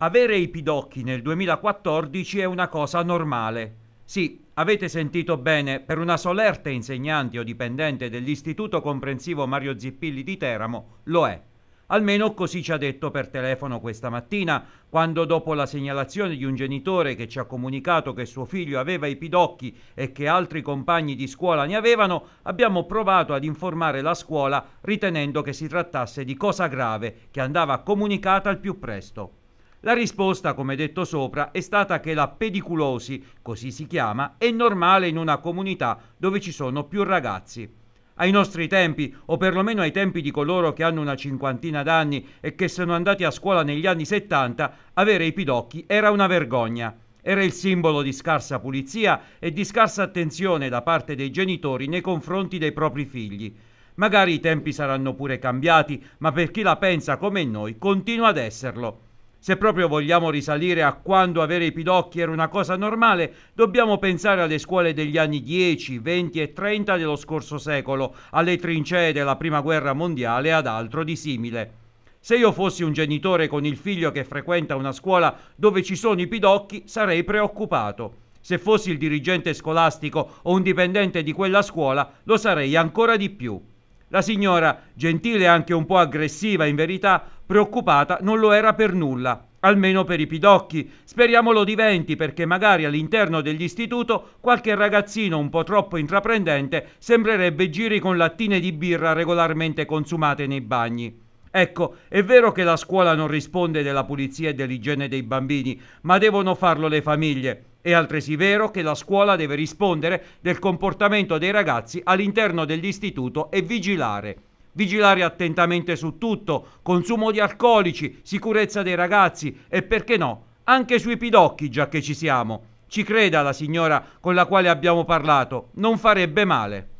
Avere i pidocchi nel 2014 è una cosa normale. Sì, avete sentito bene, per una solerte insegnante o dipendente dell'Istituto Comprensivo Mario Zippilli di Teramo lo è. Almeno così ci ha detto per telefono questa mattina, quando dopo la segnalazione di un genitore che ci ha comunicato che suo figlio aveva i pidocchi e che altri compagni di scuola ne avevano, abbiamo provato ad informare la scuola ritenendo che si trattasse di cosa grave che andava comunicata al più presto. La risposta, come detto sopra, è stata che la pediculosi, così si chiama, è normale in una comunità dove ci sono più ragazzi. Ai nostri tempi, o perlomeno ai tempi di coloro che hanno una cinquantina d'anni e che sono andati a scuola negli anni 70, avere i pidocchi era una vergogna. Era il simbolo di scarsa pulizia e di scarsa attenzione da parte dei genitori nei confronti dei propri figli. Magari i tempi saranno pure cambiati, ma per chi la pensa come noi continua ad esserlo. Se proprio vogliamo risalire a quando avere i pidocchi era una cosa normale, dobbiamo pensare alle scuole degli anni 10, 20 e 30 dello scorso secolo, alle trincee della Prima Guerra Mondiale e ad altro di simile. Se io fossi un genitore con il figlio che frequenta una scuola dove ci sono i pidocchi, sarei preoccupato. Se fossi il dirigente scolastico o un dipendente di quella scuola, lo sarei ancora di più. La signora, gentile e anche un po' aggressiva in verità, Preoccupata non lo era per nulla, almeno per i pidocchi. Speriamo lo diventi perché magari all'interno dell'istituto qualche ragazzino un po' troppo intraprendente sembrerebbe giri con lattine di birra regolarmente consumate nei bagni. Ecco, è vero che la scuola non risponde della pulizia e dell'igiene dei bambini, ma devono farlo le famiglie. È altresì vero che la scuola deve rispondere del comportamento dei ragazzi all'interno dell'istituto e vigilare vigilare attentamente su tutto, consumo di alcolici, sicurezza dei ragazzi e perché no, anche sui pidocchi già che ci siamo. Ci creda la signora con la quale abbiamo parlato, non farebbe male.